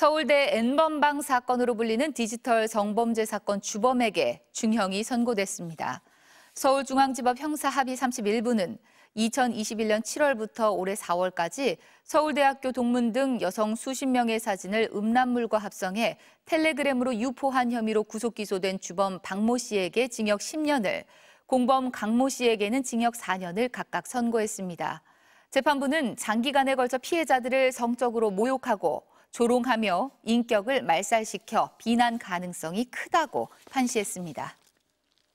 서울대 N번방 사건으로 불리는 디지털 성범죄 사건 주범에게 중형이 선고됐습니다. 서울중앙지법 형사합의 31부는 2021년 7월부터 올해 4월까지 서울대학교 동문 등 여성 수십 명의 사진을 음란물과 합성해 텔레그램으로 유포한 혐의로 구속 기소된 주범 박모 씨에게 징역 10년을, 공범 강모 씨에게는 징역 4년을 각각 선고했습니다. 재판부는 장기간에 걸쳐 피해자들을 성적으로 모욕하고 조롱하며 인격을 말살시켜 비난 가능성이 크다고 판시했습니다.